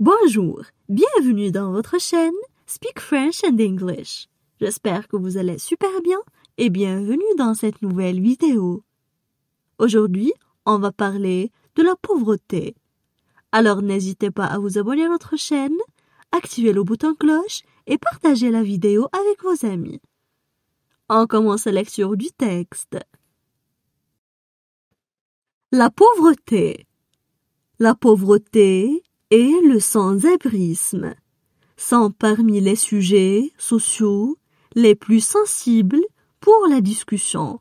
Bonjour, bienvenue dans votre chaîne Speak French and English. J'espère que vous allez super bien et bienvenue dans cette nouvelle vidéo. Aujourd'hui, on va parler de la pauvreté. Alors n'hésitez pas à vous abonner à notre chaîne, activer le bouton cloche et partager la vidéo avec vos amis. On commence la lecture du texte. La pauvreté. La pauvreté et le sans-abrisme sont parmi les sujets sociaux les plus sensibles pour la discussion,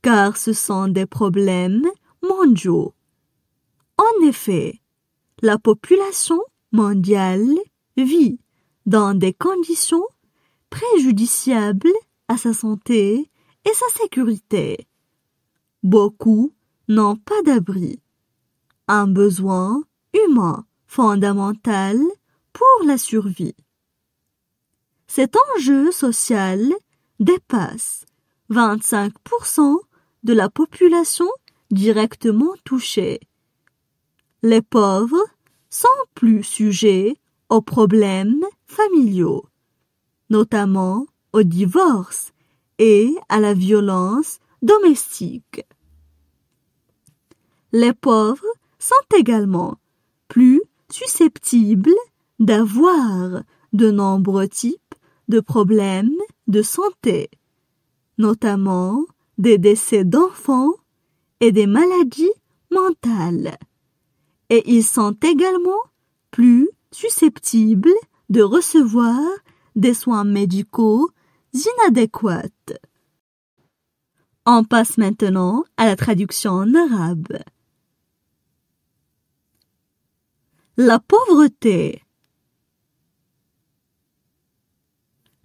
car ce sont des problèmes mondiaux. En effet, la population mondiale vit dans des conditions préjudiciables à sa santé et sa sécurité. Beaucoup n'ont pas d'abri, un besoin humain fondamentale pour la survie. Cet enjeu social dépasse 25% de la population directement touchée. Les pauvres sont plus sujets aux problèmes familiaux, notamment au divorce et à la violence domestique. Les pauvres sont également susceptibles d'avoir de nombreux types de problèmes de santé, notamment des décès d'enfants et des maladies mentales. Et ils sont également plus susceptibles de recevoir des soins médicaux inadéquats. On passe maintenant à la traduction en arabe. La pauvreté.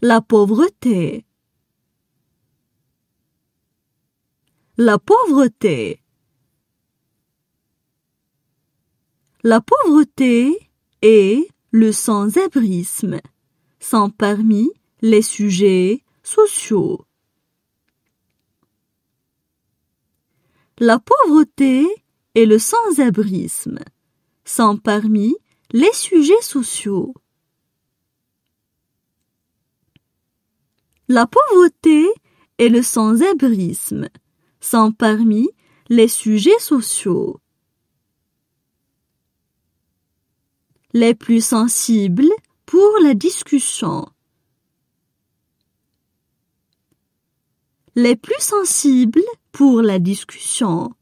La pauvreté. La pauvreté. La pauvreté est le sans-abrisme, sans parmi les sujets sociaux. La pauvreté est le sans-abrisme. Sans parmi les sujets sociaux. La pauvreté et le sans-abrisme sont parmi les sujets sociaux. Les plus sensibles pour la discussion. Les plus sensibles pour la discussion.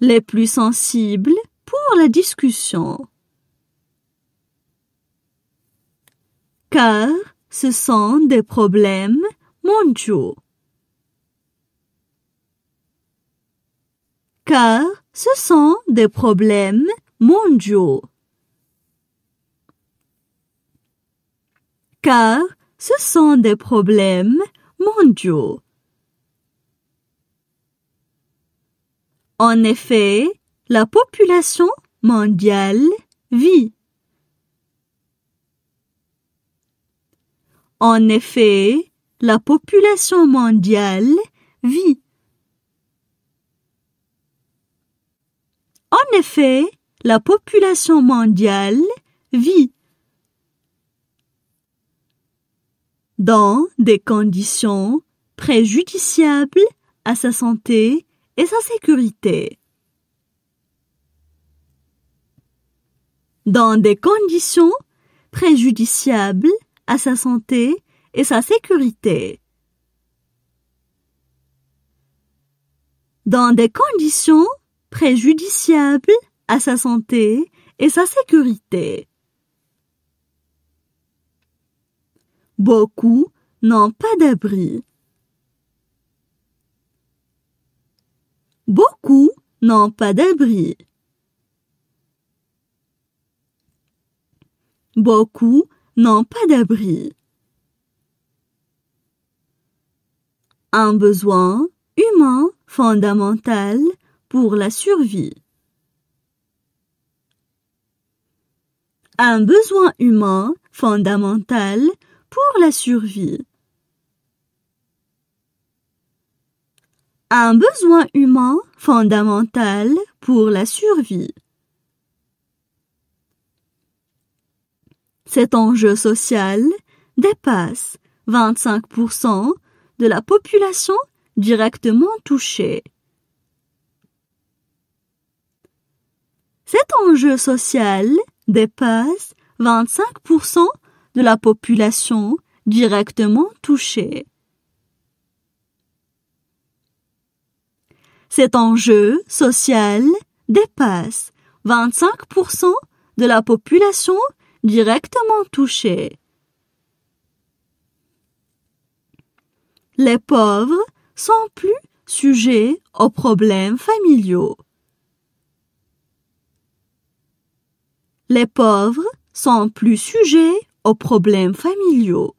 les plus sensibles pour la discussion. Car ce sont des problèmes mondiaux. Car ce sont des problèmes mondiaux. Car ce sont des problèmes mondiaux. En effet, la population mondiale vit. En effet, la population mondiale vit. En effet, la population mondiale vit dans des conditions préjudiciables à sa santé et sa sécurité. Dans des conditions préjudiciables à sa santé et sa sécurité. Dans des conditions préjudiciables à sa santé et sa sécurité. Beaucoup n'ont pas d'abri. Beaucoup n'ont pas d'abri. Beaucoup n'ont pas d'abri. Un besoin humain fondamental pour la survie. Un besoin humain fondamental pour la survie. un besoin humain fondamental pour la survie. Cet enjeu social dépasse 25% de la population directement touchée. Cet enjeu social dépasse 25% de la population directement touchée. cet enjeu social dépasse 25% de la population directement touchée. Les pauvres sont plus sujets aux problèmes familiaux. Les pauvres sont plus sujets aux problèmes familiaux.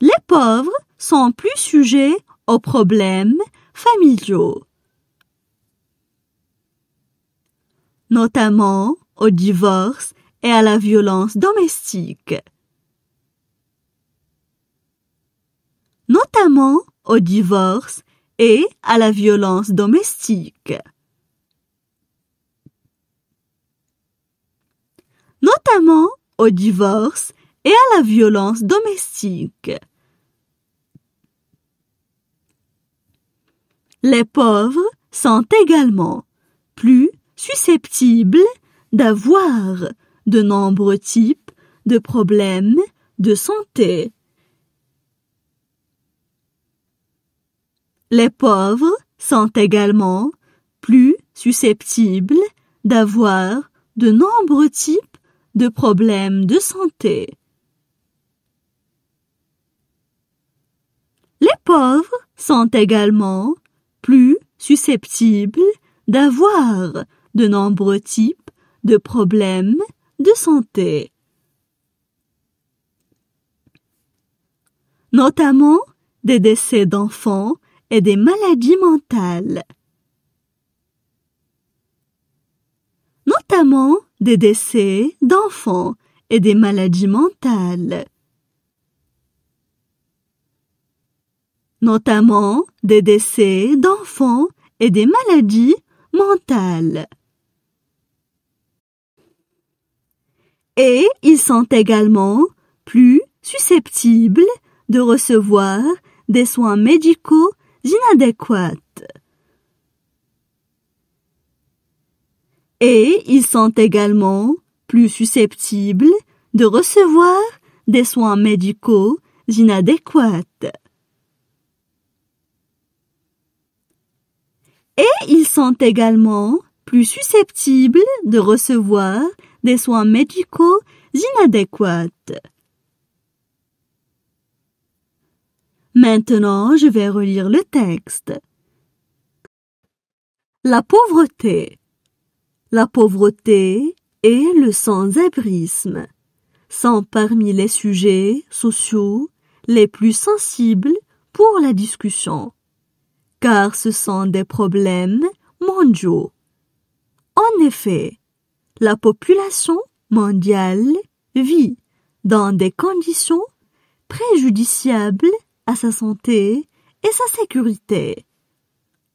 Les pauvres sont plus sujets aux problèmes familiaux, notamment au divorce et à la violence domestique. Notamment au divorce et à la violence domestique. Notamment au divorce et à la violence domestique. les pauvres sont également plus susceptibles d'avoir de nombreux types de problèmes de santé. Les pauvres sont également plus susceptibles d'avoir de nombreux types de problèmes de santé. Les pauvres sont également plus susceptibles d'avoir de nombreux types de problèmes de santé. Notamment des décès d'enfants et des maladies mentales. Notamment des décès d'enfants et des maladies mentales. notamment des décès d'enfants et des maladies mentales. Et ils sont également plus susceptibles de recevoir des soins médicaux inadéquats. Et ils sont également plus susceptibles de recevoir des soins médicaux inadéquats. et ils sont également plus susceptibles de recevoir des soins médicaux inadéquats. Maintenant, je vais relire le texte. La pauvreté. La pauvreté et le sans-abrisme sont parmi les sujets sociaux les plus sensibles pour la discussion car ce sont des problèmes mondiaux. En effet, la population mondiale vit dans des conditions préjudiciables à sa santé et sa sécurité.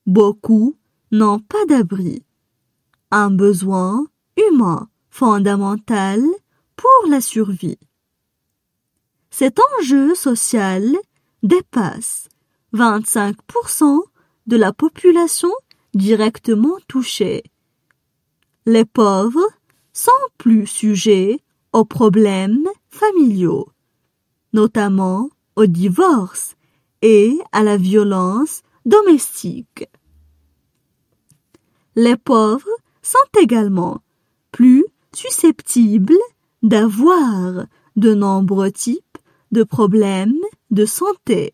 Beaucoup n'ont pas d'abri. Un besoin humain fondamental pour la survie. Cet enjeu social dépasse 25% de la population directement touchée. Les pauvres sont plus sujets aux problèmes familiaux, notamment au divorce et à la violence domestique. Les pauvres sont également plus susceptibles d'avoir de nombreux types de problèmes de santé,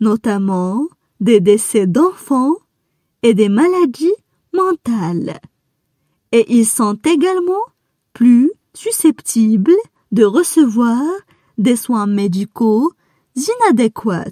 notamment des décès d'enfants et des maladies mentales. Et ils sont également plus susceptibles de recevoir des soins médicaux inadéquats.